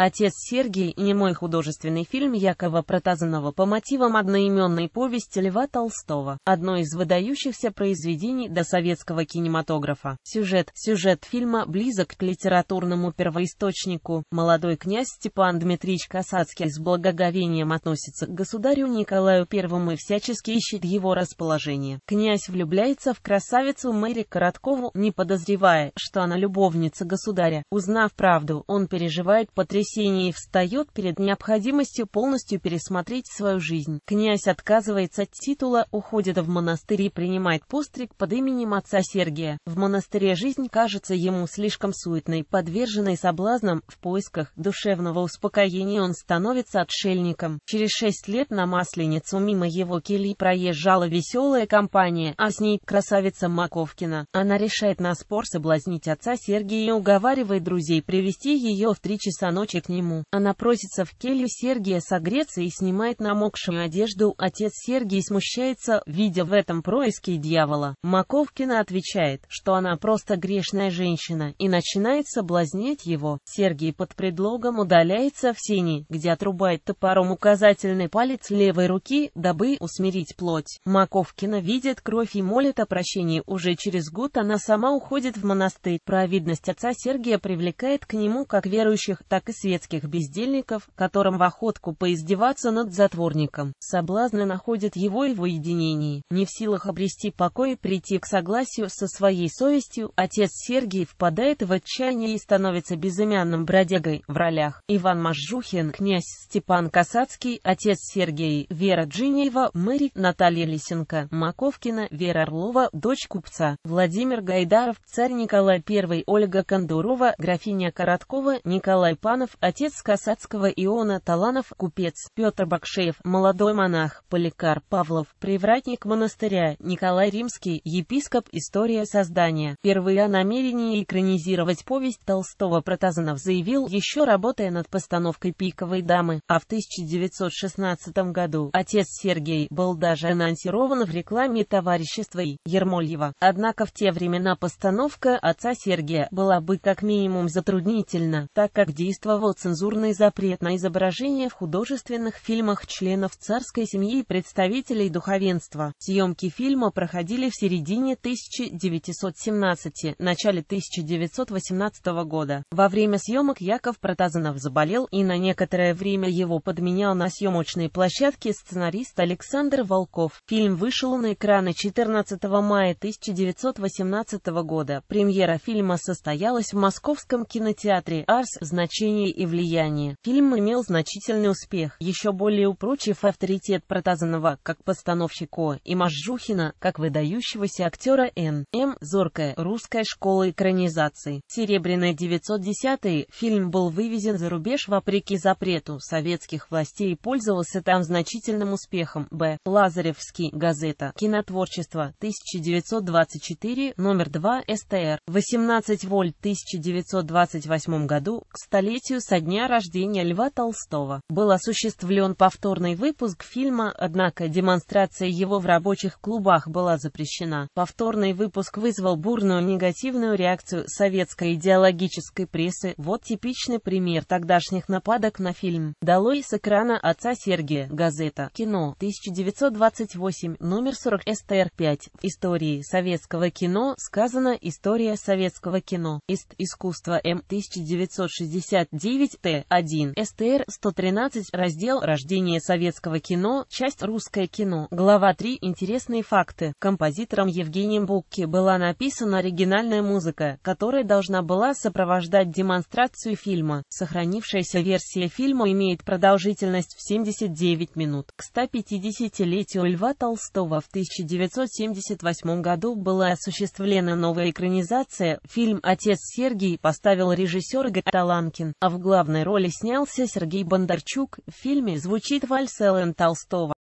Отец Сергий – немой художественный фильм Якова Протазанова по мотивам одноименной повести Льва Толстого, одно из выдающихся произведений досоветского кинематографа. Сюжет. Сюжет фильма близок к литературному первоисточнику. Молодой князь Степан Дмитриевич Касацкий с благоговением относится к государю Николаю I и всячески ищет его расположение. Князь влюбляется в красавицу Мэри Короткову, не подозревая, что она любовница государя. Узнав правду, он переживает потрясение воскресении встает перед необходимостью полностью пересмотреть свою жизнь. Князь отказывается от титула, уходит в монастырь и принимает постриг под именем отца Сергия. В монастыре жизнь кажется ему слишком суетной, подверженной соблазнам, в поисках душевного успокоения он становится отшельником. Через шесть лет на Масленицу мимо его кельи проезжала веселая компания, а с ней красавица Маковкина. Она решает на спор соблазнить отца Сергия и уговаривает друзей привести ее в три часа ночи к нему. Она просится в келью Сергия согреться и снимает намокшую одежду. Отец Сергий смущается, видя в этом происки дьявола. Маковкина отвечает, что она просто грешная женщина, и начинает соблазнять его. Сергий под предлогом удаляется в сени, где отрубает топором указательный палец левой руки, дабы усмирить плоть. Маковкина видит кровь и молит о прощении. Уже через год она сама уходит в монастырь. Праведность отца Сергия привлекает к нему как верующих, так и святых светских бездельников, которым в охотку поиздеваться над затворником. Соблазны находят его и в уединении. Не в силах обрести покой и прийти к согласию со своей совестью, отец Сергий впадает в отчаяние и становится безымянным бродягой в ролях. Иван Мажухин, князь Степан Касацкий, отец Сергей, Вера Джинеева, Мэри, Наталья Лисенко, Маковкина, Вера Орлова, дочь купца, Владимир Гайдаров, царь Николай I, Ольга Кондурова, графиня Короткова, Николай Панов, Отец Касацкого Иона Таланов, купец Петр Бакшеев, молодой монах Поликар Павлов, привратник монастыря Николай Римский, епископ История создания. Впервые о намерении экранизировать повесть Толстого Протазанов заявил, еще работая над постановкой «Пиковой дамы», а в 1916 году отец Сергей был даже анонсирован в рекламе товарищества И. Ермольева. Однако в те времена постановка отца Сергия была бы как минимум затруднительна, так как действовал требовал цензурный запрет на изображение в художественных фильмах членов царской семьи и представителей духовенства. Съемки фильма проходили в середине 1917 начале 1918 года. Во время съемок Яков Протазанов заболел и на некоторое время его подменял на съемочной площадке сценарист Александр Волков. Фильм вышел на экраны 14 мая 1918 года. Премьера фильма состоялась в Московском кинотеатре «Арс. Значение истории и влияние. Фильм имел значительный успех, еще более упрочив авторитет Протазанова как постановщика и Мажжухина как выдающегося актера Н. М. Зоркая, русская школа экранизации. «Серебряный 910» фильм был вывезен за рубеж вопреки запрету советских властей и пользовался там значительным успехом. Б. Лазаревский, газета, кинотворчество, 1924, номер 2, СТР, 18 вольт, 1928 году, к столетию юбилею со дня рождения Льва Толстого. Был осуществлен повторный выпуск фильма, однако демонстрация его в рабочих клубах была запрещена. Повторный выпуск вызвал бурную негативную реакцию советской идеологической прессы. Вот типичный пример тогдашних нападок на фильм. «Долой с экрана отца Сергия» газета «Кино» 1928, номер 40 СТР-5. В истории советского кино сказано «История советского кино». Ист. Искусство М. 1969 9Т1 СТР 113 раздел «Рождение советского кино», часть «Русское кино», глава 3 «Интересные факты». Композитором Евгением Букки была написана оригинальная музыка, которая должна была сопровождать демонстрацию фильма. Сохранившаяся версия фильма имеет продолжительность в 79 минут. К 150-летию Льва Толстого в 1978 году была осуществлена новая экранизация. Фильм «Отец Сергий» поставил режиссер Игорь Таланкин, а в в главной роли снялся Сергей Бондарчук, в фильме звучит вальс Эллен Толстого.